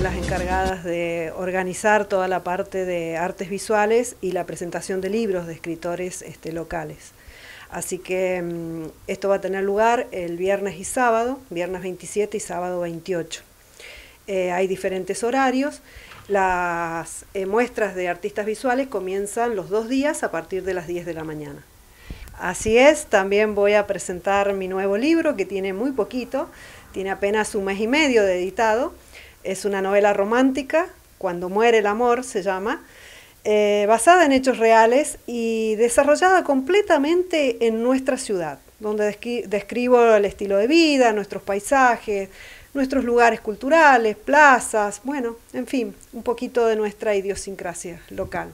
las encargadas de organizar toda la parte de artes visuales y la presentación de libros de escritores este, locales. Así que mm, esto va a tener lugar el viernes y sábado, viernes 27 y sábado 28. Eh, hay diferentes horarios. Las eh, muestras de artistas visuales comienzan los dos días a partir de las 10 de la mañana. Así es, también voy a presentar mi nuevo libro que tiene muy poquito, tiene apenas un mes y medio de editado es una novela romántica, Cuando muere el amor se llama, eh, basada en hechos reales y desarrollada completamente en nuestra ciudad, donde describo el estilo de vida, nuestros paisajes, nuestros lugares culturales, plazas, bueno, en fin, un poquito de nuestra idiosincrasia local.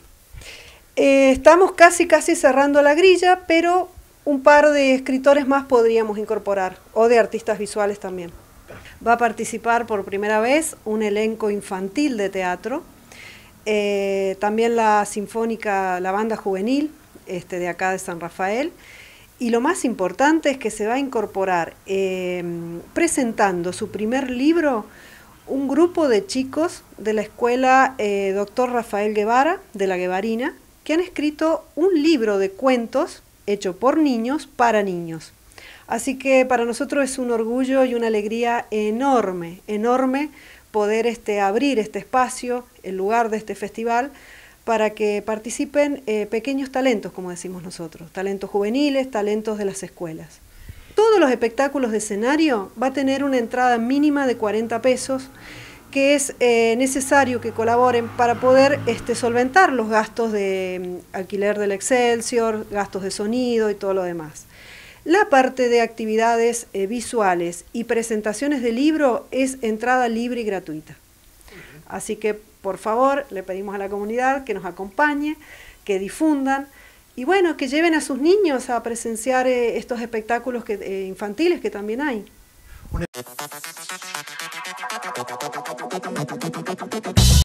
Eh, estamos casi, casi cerrando la grilla, pero un par de escritores más podríamos incorporar, o de artistas visuales también. Va a participar por primera vez un elenco infantil de teatro, eh, también la sinfónica, la banda juvenil este, de acá de San Rafael. Y lo más importante es que se va a incorporar em, presentando su primer libro un grupo de chicos de la escuela eh, Dr. Rafael Guevara, de la Guevarina, que han escrito un libro de cuentos hecho por niños para niños. Así que para nosotros es un orgullo y una alegría enorme, enorme poder este, abrir este espacio, el lugar de este festival, para que participen eh, pequeños talentos, como decimos nosotros, talentos juveniles, talentos de las escuelas. Todos los espectáculos de escenario va a tener una entrada mínima de 40 pesos, que es eh, necesario que colaboren para poder este, solventar los gastos de mm, alquiler del Excelsior, gastos de sonido y todo lo demás. La parte de actividades eh, visuales y presentaciones de libro es entrada libre y gratuita. Así que, por favor, le pedimos a la comunidad que nos acompañe, que difundan y bueno, que lleven a sus niños a presenciar eh, estos espectáculos que, eh, infantiles que también hay.